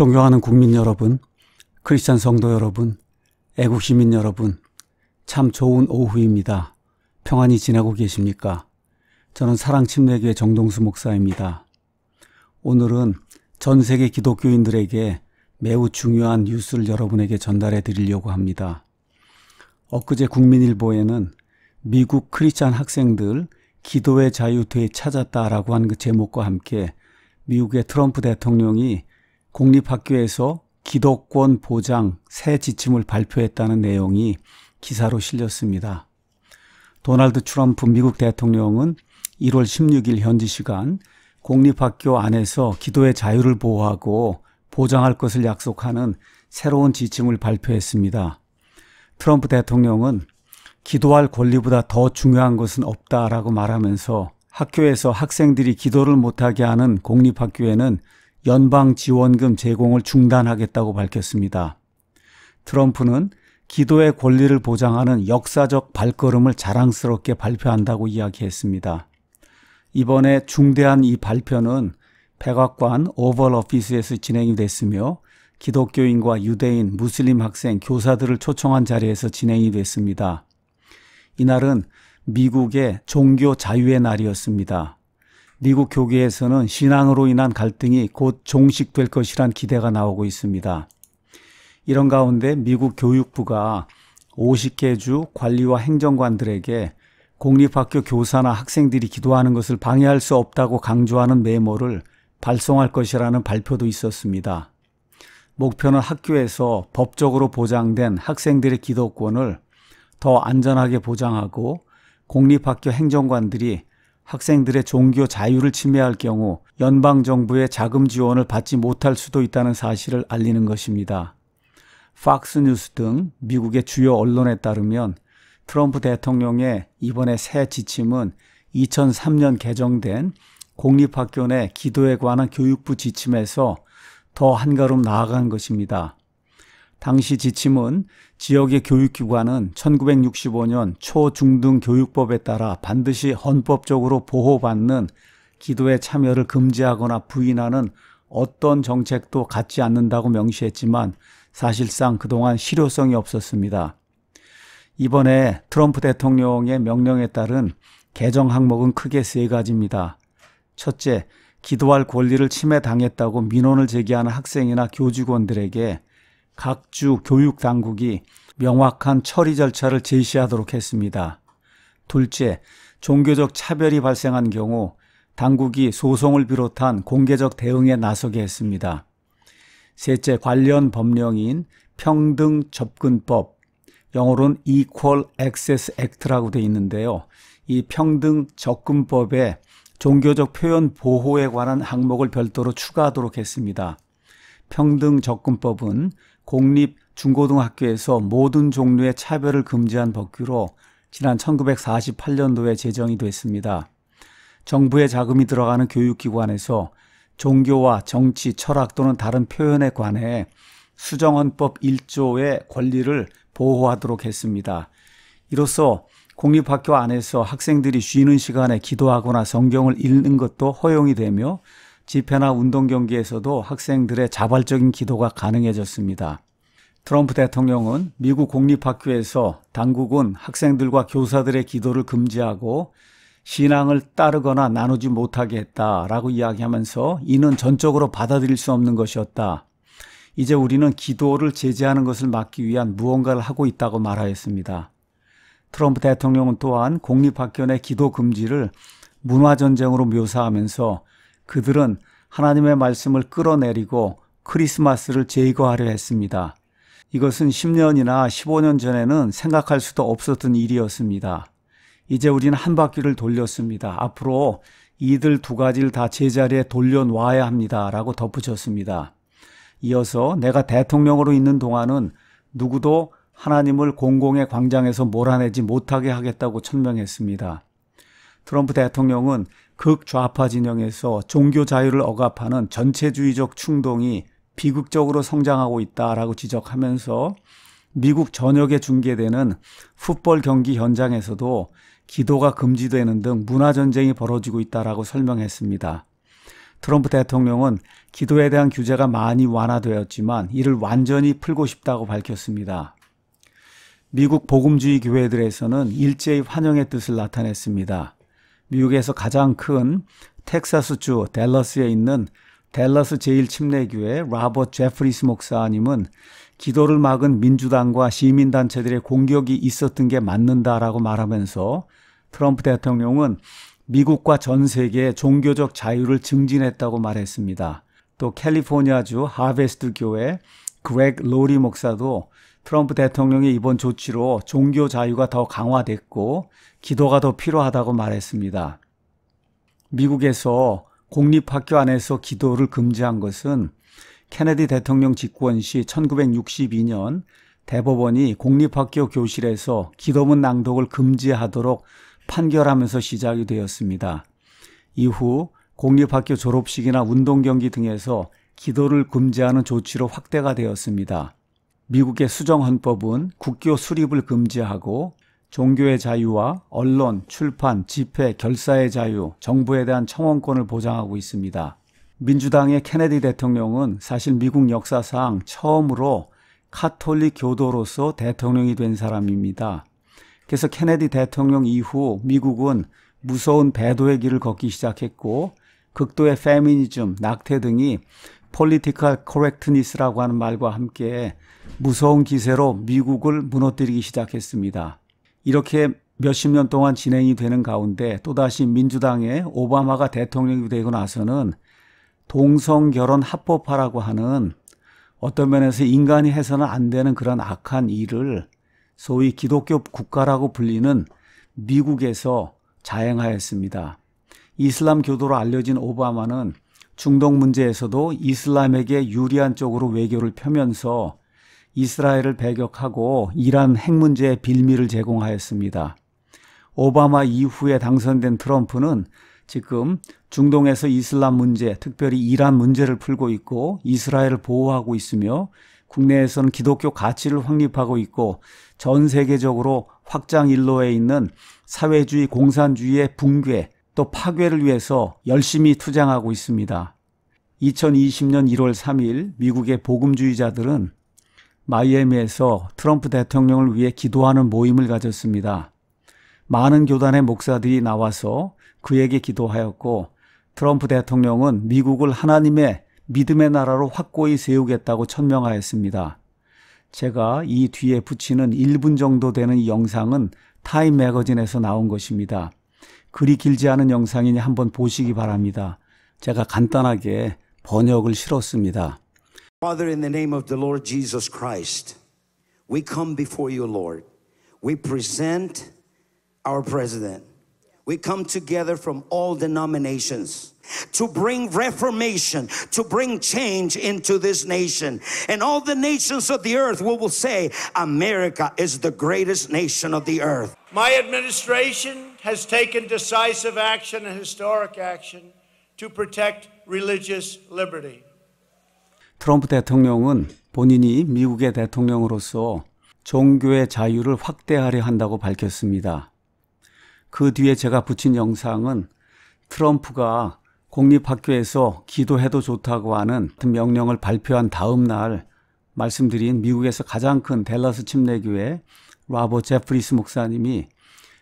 존경하는 국민 여러분, 크리스천 성도 여러분, 애국 시민 여러분, 참 좋은 오후입니다. 평안히 지내고 계십니까? 저는 사랑침례교회 정동수 목사입니다. 오늘은 전 세계 기독교인들에게 매우 중요한 뉴스를 여러분에게 전달해 드리려고 합니다. 엊그제 국민일보에는 미국 크리스찬 학생들 기도의 자유퇴 찾았다라고 한 그 제목과 함께 미국의 트럼프 대통령이 공립학교에서 기독권 보장 새 지침을 발표했다는 내용이 기사로 실렸습니다. 도널드 트럼프 미국 대통령은 1월 16일 현지 시간 공립학교 안에서 기도의 자유를 보호하고 보장할 것을 약속하는 새로운 지침을 발표했습니다. 트럼프 대통령은 기도할 권리보다 더 중요한 것은 없다라고 말하면서 학교에서 학생들이 기도를 못하게 하는 공립학교에는 연방 지원금 제공을 중단하겠다고 밝혔습니다. 트럼프는 기도의 권리를 보장하는 역사적 발걸음을 자랑스럽게 발표한다고 이야기했습니다. 이번에 중대한 이 발표는 백악관 오벌 오피스에서 진행이 됐으며 기독교인과 유대인, 무슬림 학생, 교사들을 초청한 자리에서 진행이 됐습니다. 이날은 미국의 종교 자유의 날이었습니다. 미국 교계에서는 신앙으로 인한 갈등이 곧 종식될 것이란 기대가 나오고 있습니다. 이런 가운데 미국 교육부가 50개 주 관리와 행정관들에게 공립학교 교사나 학생들이 기도하는 것을 방해할 수 없다고 강조하는 메모를 발송할 것이라는 발표도 있었습니다. 목표는 학교에서 법적으로 보장된 학생들의 기도권을 더 안전하게 보장하고 공립학교 행정관들이 학생들의 종교 자유를 침해할 경우 연방 정부의 자금 지원을 받지 못할 수도 있다는 사실을 알리는 것입니다. 팍스뉴스 등 미국의 주요 언론에 따르면 트럼프 대통령의 이번에 새 지침은 2003년 개정된 공립학교 내 기도에 관한 교육부 지침에서 더 한가름 나아간 것입니다. 당시 지침은 지역의 교육기관은 1965년 초중등교육법에 따라 반드시 헌법적으로 보호받는 기도에 참여를 금지하거나 부인하는 어떤 정책도 갖지 않는다고 명시했지만 사실상 그동안 실효성이 없었습니다. 이번에 트럼프 대통령의 명령에 따른 개정 항목은 크게 세 가지입니다. 첫째, 기도할 권리를 침해당했다고 민원을 제기하는 학생이나 교직원들에게 각주 교육 당국이 명확한 처리 절차를 제시하도록 했습니다. 둘째, 종교적 차별이 발생한 경우 당국이 소송을 비롯한 공개적 대응에 나서게 했습니다. 셋째, 관련 법령인 평등 접근법, 영어로는 Equal Access Act라고 되어 있는데요. 이 평등 접근법에 종교적 표현 보호에 관한 항목을 별도로 추가하도록 했습니다. 평등 접근법은 공립 중고등학교에서 모든 종류의 차별을 금지한 법규로 지난 1948년도에 제정이 됐습니다. 정부의 자금이 들어가는 교육기관에서 종교와 정치, 철학 또는 다른 표현에 관해 수정헌법 1조의 권리를 보호하도록 했습니다. 이로써 공립학교 안에서 학생들이 쉬는 시간에 기도하거나 성경을 읽는 것도 허용이 되며 집회나 운동 경기에서도 학생들의 자발적인 기도가 가능해졌습니다. 트럼프 대통령은 미국 공립학교에서 당국은 학생들과 교사들의 기도를 금지하고 신앙을 따르거나 나누지 못하게 했다라고 이야기하면서 이는 전적으로 받아들일 수 없는 것이었다. 이제 우리는 기도를 제재하는 것을 막기 위한 무언가를 하고 있다고 말하였습니다. 트럼프 대통령은 또한 공립학교 내 기도 금지를 문화전쟁으로 묘사하면서 그들은 하나님의 말씀을 끌어내리고 크리스마스를 제거하려 했습니다. 이것은 10년이나 15년 전에는 생각할 수도 없었던 일이었습니다. 이제 우리는 한 바퀴를 돌렸습니다. 앞으로 이들 두 가지를 다 제자리에 돌려놓아야 합니다. 라고 덧붙였습니다. 이어서 내가 대통령으로 있는 동안은 누구도 하나님을 공공의 광장에서 몰아내지 못하게 하겠다고 천명했습니다. 트럼프 대통령은 극좌파 진영에서 종교 자유를 억압하는 전체주의적 충동이 비극적으로 성장하고 있다라고 지적하면서 미국 전역에 중계되는 풋볼 경기 현장에서도 기도가 금지되는 등 문화 전쟁이 벌어지고 있다라고 설명했습니다. 트럼프 대통령은 기도에 대한 규제가 많이 완화되었지만 이를 완전히 풀고 싶다고 밝혔습니다. 미국 복음주의 교회들에서는 일제히 환영의 뜻을 나타냈습니다. 미국에서 가장 큰 텍사스주 댈러스에 있는 댈러스 제1침례교회 라버트 제프리스 목사님은 기도를 막은 민주당과 시민단체들의 공격이 있었던 게 맞는다라고 말하면서 트럼프 대통령은 미국과 전 세계의 종교적 자유를 증진했다고 말했습니다. 또 캘리포니아주 하베스트 교회 그렉 로리 목사도 트럼프 대통령의 이번 조치로 종교 자유가 더 강화됐고 기도가 더 필요하다고 말했습니다. 미국에서 공립학교 안에서 기도를 금지한 것은 케네디 대통령 집권 시 1962년 대법원이 공립학교 교실에서 기도문 낭독을 금지하도록 판결하면서 시작이 되었습니다. 이후 공립학교 졸업식이나 운동 경기 등에서 기도를 금지하는 조치로 확대가 되었습니다. 미국의 수정 헌법은 국교 수립을 금지하고 종교의 자유와 언론, 출판, 집회, 결사의 자유, 정부에 대한 청원권을 보장하고 있습니다. 민주당의 케네디 대통령은 사실 미국 역사상 처음으로 카톨릭 교도로서 대통령이 된 사람입니다. 그래서 케네디 대통령 이후 미국은 무서운 배도의 길을 걷기 시작했고 극도의 페미니즘, 낙태 등이 폴리티컬 코렉트니스라고 하는 말과 함께 무서운 기세로 미국을 무너뜨리기 시작했습니다. 이렇게 몇십 년 동안 진행이 되는 가운데 또다시 민주당의 오바마가 대통령이 되고 나서는 동성 결혼 합법화라고 하는 어떤 면에서 인간이 해서는 안 되는 그런 악한 일을 소위 기독교 국가라고 불리는 미국에서 자행하였습니다. 이슬람 교도로 알려진 오바마는 중동 문제에서도 이슬람에게 유리한 쪽으로 외교를 펴면서 이스라엘을 배격하고 이란 핵 문제의 빌미를 제공하였습니다. 오바마 이후에 당선된 트럼프는 지금 중동에서 이슬람 문제, 특별히 이란 문제를 풀고 있고 이스라엘을 보호하고 있으며 국내에서는 기독교 가치를 확립하고 있고 전 세계적으로 확장 일로에 있는 사회주의 공산주의의 붕괴, 또 파괴를 위해서 열심히 투쟁하고 있습니다. 2020년 1월 3일 미국의 복음주의자들은 마이애미에서 트럼프 대통령을 위해 기도하는 모임을 가졌습니다. 많은 교단의 목사들이 나와서 그에게 기도하였고 트럼프 대통령은 미국을 하나님의 믿음의 나라로 확고히 세우겠다고 천명하였습니다. 제가 이 뒤에 붙이는 1분 정도 되는 이 영상은 타임 매거진에서 나온 것입니다. 그리 길지 않은 영상이니 한번 보시기 바랍니다. 제가 간단하게 번역을 실었습니다. Father, in the name of the Lord Jesus Christ, we come before you, Lord. We present our president. We come together from all denominations. to bring reformation, to bring change into this nation. And all the nations of the earth will, will say, America is the greatest nation of the earth. My administration has taken decisive action and historic action to protect religious liberty. 트럼프 대통령은 본인이 미국의 대통령으로서 종교의 자유를 확대하려 한다고 밝혔습니다. 그 뒤에 제가 붙인 영상은 트럼프가 공립학교에서 기도해도 좋다고 하는 명령을 발표한 다음 날 말씀드린 미국에서 가장 큰 델라스 침례교회 라버 제프리스 목사님이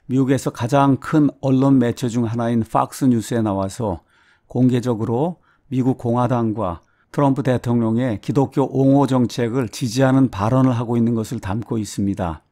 미국에서 가장 큰 언론 매체 중 하나인 팍스 뉴스에 나와서 공개적으로 미국 공화당과 트럼프 대통령의 기독교 옹호 정책을 지지하는 발언을 하고 있는 것을 담고 있습니다.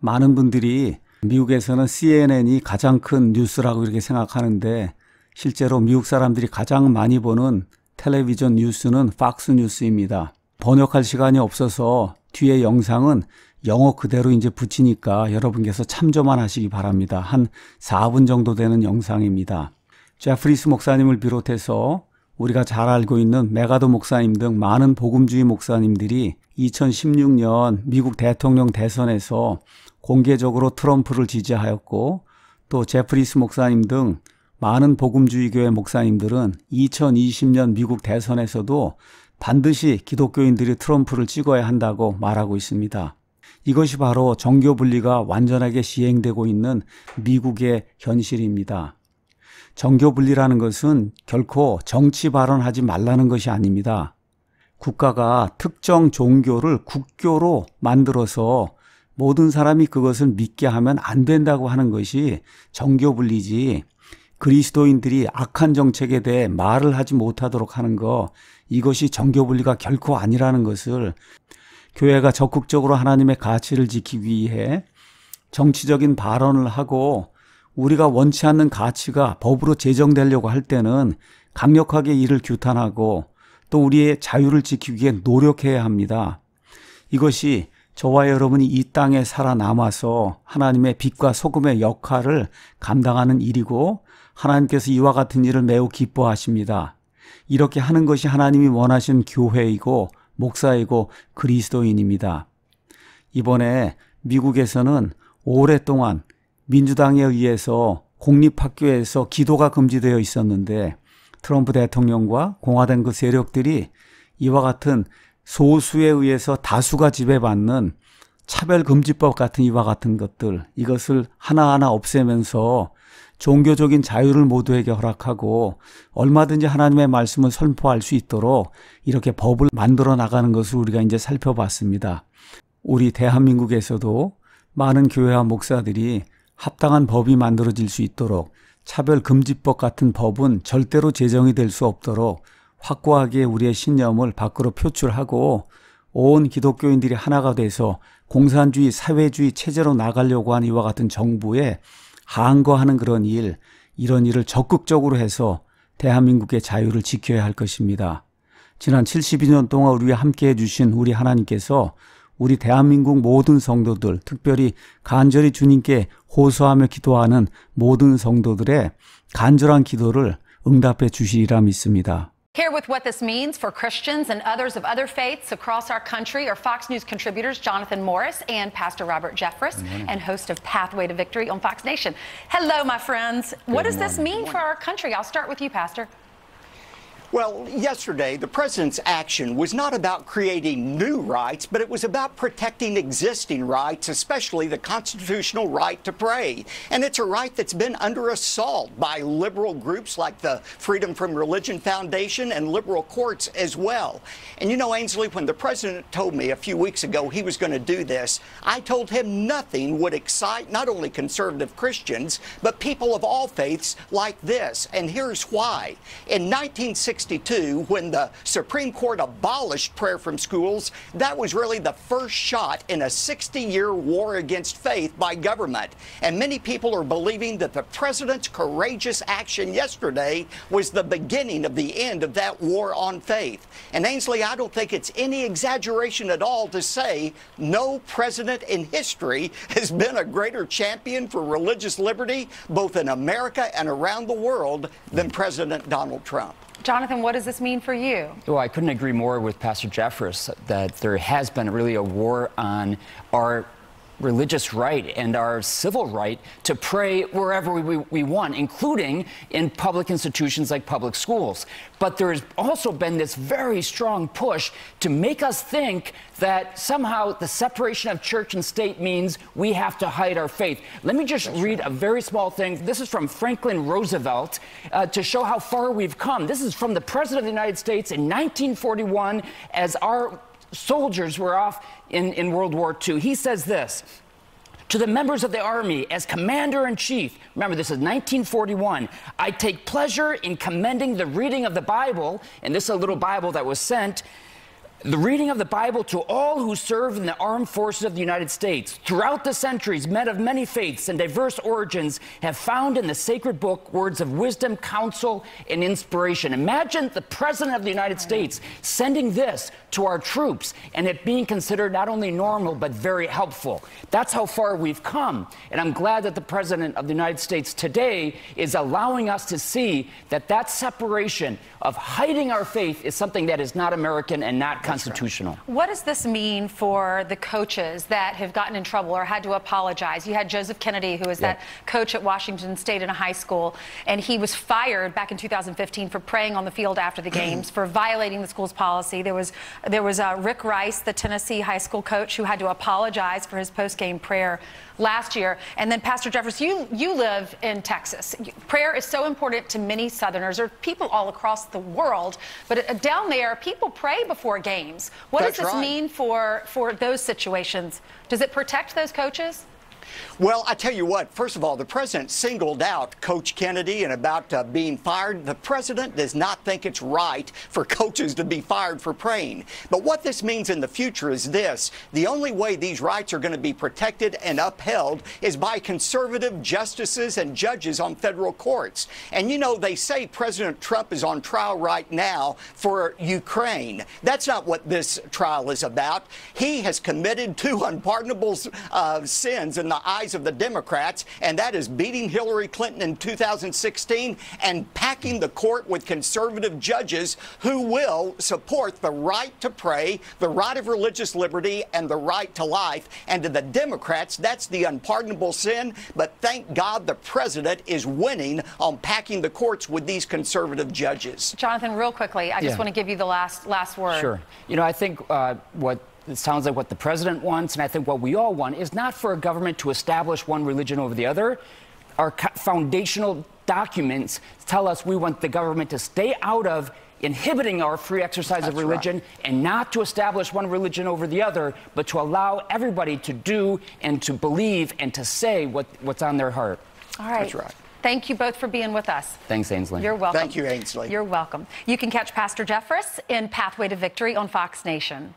많은 분들이 미국에서는 CNN이 가장 큰 뉴스라고 이렇게 생각하는데 실제로 미국 사람들이 가장 많이 보는 텔레비전 뉴스는 팍스 뉴스입니다. 번역할 시간이 없어서 뒤에 영상은 영어 그대로 이제 붙이니까 여러분께서 참조만 하시기 바랍니다. 한 4분 정도 되는 영상입니다. 제프리스 목사님을 비롯해서 우리가 잘 알고 있는 메가도 목사님 등 많은 복음주의 목사님들이 2016년 미국 대통령 대선에서 공개적으로 트럼프를 지지하였고 또 제프리스 목사님 등 많은 복음주의 교회 목사님들은 2020년 미국 대선에서도 반드시 기독교인들이 트럼프를 찍어야 한다고 말하고 있습니다. 이것이 바로 정교 분리가 완전하게 시행되고 있는 미국의 현실입니다. 정교 분리라는 것은 결코 정치 발언하지 말라는 것이 아닙니다. 국가가 특정 종교를 국교로 만들어서 모든 사람이 그것을 믿게 하면 안 된다고 하는 것이 정교 분리지 그리스도인들이 악한 정책에 대해 말을 하지 못하도록 하는 거 이것이 정교 분리가 결코 아니라는 것을 교회가 적극적으로 하나님의 가치를 지키기 위해 정치적인 발언을 하고 우리가 원치 않는 가치가 법으로 제정되려고 할 때는 강력하게 이를 규탄하고 또 우리의 자유를 지키기 위해 노력해야 합니다. 이것이 저와 여러분이 이 땅에 살아남아서 하나님의 빛과 소금의 역할을 감당하는 일이고 하나님께서 이와 같은 일을 매우 기뻐하십니다. 이렇게 하는 것이 하나님이 원하신 교회이고 목사이고 그리스도인입니다. 이번에 미국에서는 오랫동안 민주당에 의해서 공립학교에서 기도가 금지되어 있었는데 트럼프 대통령과 공화당 그 세력들이 이와 같은 소수에 의해서 다수가 지배받는 차별금지법 같은 이와 같은 것들 이것을 하나하나 없애면서 종교적인 자유를 모두에게 허락하고 얼마든지 하나님의 말씀을 선포할 수 있도록 이렇게 법을 만들어 나가는 것을 우리가 이제 살펴봤습니다. 우리 대한민국에서도 많은 교회와 목사들이 합당한 법이 만들어질 수 있도록 차별금지법 같은 법은 절대로 제정이 될 수 없도록 확고하게 우리의 신념을 밖으로 표출하고 온 기독교인들이 하나가 돼서 공산주의, 사회주의 체제로 나가려고 한 이와 같은 정부에 항거하는 그런 일, 이런 일을 적극적으로 해서 대한민국의 자유를 지켜야 할 것입니다. 지난 72년 동안 우리와 함께 해주신 우리 하나님께서 우리 대한민국 모든 성도들, 특별히 간절히 주님께 호소하며 기도하는 모든 성도들의 간절한 기도를 응답해 주시리라 믿습니다. Here with what this means for Christians and others of other faiths across our country are Fox News contributors Jonathan Morris and Pastor Robert Jeffress and host of Pathway to Victory on Fox Nation. Hello, my friends. Good what does morning. this mean for our country? I'll start with you, Pastor. Well, yesterday, the president's action was not about creating new rights, but it was about protecting existing rights, especially the constitutional right to pray. And it's a right that's been under assault by liberal groups like the Freedom from Religion Foundation and liberal courts as well. And you know, Ainsley, when the president told me a few weeks ago he was going to do this, I told him nothing would excite not only conservative Christians, but people of all faiths like this. And here's why. In 1960, 1962 when the Supreme Court abolished prayer from schools, that was really the first shot in a 60 year war against faith by government. And many people are believing that the president's courageous action yesterday was the beginning of the end of that war on faith. And Ainsley, I don't think it's any exaggeration at all to say no president in history has been a greater champion for religious liberty, both in America and around the world, than President Donald Trump. Jonathan, what does this mean for you? Well, I couldn't agree more with Pastor Jeffress that there has been really a war on our religious right and our civil right to pray wherever we, we want, including in public institutions like public schools. But there has also been this very strong push to make us think that somehow the separation of church and state means we have to hide our faith. Let me just That's read right. a very small thing. This is from Franklin Roosevelt uh, to show how far we've come. This is from the President of the United States in 1941 as our soldiers were off in, in World War II. He says this to the members of the Army as Commander in Chief. Remember, this is 1941. I take pleasure in commending the reading of the Bible, and this is a little Bible that was sent the reading of the Bible to all who serve in the armed forces of the United States. Throughout the centuries, men of many faiths and diverse origins have found in the sacred book words of wisdom, counsel, and inspiration. Imagine the President of the United States sending this to our troops and it being considered not only normal but very helpful. That's how far we've come. And I'm glad that the President of the United States today is allowing us to see that that separation of hiding our faith is something that is not American and not unconstitutional. Right. What does this mean for the coaches that have gotten in trouble or had to apologize? You had Joseph Kennedy, who was that coach at Washington State in a high school, and he was fired back in 2015 for praying on the field after the games, for violating the school's policy. There was there was uh, Rick Rice, the Tennessee high school coach, who had to apologize for his post-game prayer last year. And then, Pastor Jeffers, you, you live in Texas. Prayer is so important to many Southerners or people all across the world. But uh, down there, people pray before games. What That's does this right. mean for, for those situations? Does it protect those coaches? Well, I tell you what, first of all, the president singled out Coach Kennedy and about uh, being fired. The president does not think it's right for coaches to be fired for praying. But what this means in the future is this the only way these rights are going to be protected and upheld is by conservative justices and judges on federal courts. And you know, they say President Trump is on trial right now for Ukraine. That's not what this trial is about. He has committed two unpardonable uh, sins in the eyes of the Democrats, and that is beating Hillary Clinton in 2016 and packing the court with conservative judges who will support the right to pray, the right of religious liberty, and the right to life. And to the Democrats, that's the unpardonable sin. But thank God the president is winning on packing the courts with these conservative judges. Jonathan, real quickly, I yeah. just want to give you the last last word. Sure. You know, I think uh, what it sounds like what the president wants, and I think what we all want, is not for a government to establish one religion over the other. Our foundational documents tell us we want the government to stay out of inhibiting our free exercise That's of religion right. and not to establish one religion over the other, but to allow everybody to do and to believe and to say what, what's on their heart. All right. That's right. Thank you both for being with us. Thanks, Ainsley. You're welcome. Thank you, Ainsley. You're welcome. You can catch Pastor Jeffress in Pathway to Victory on Fox Nation.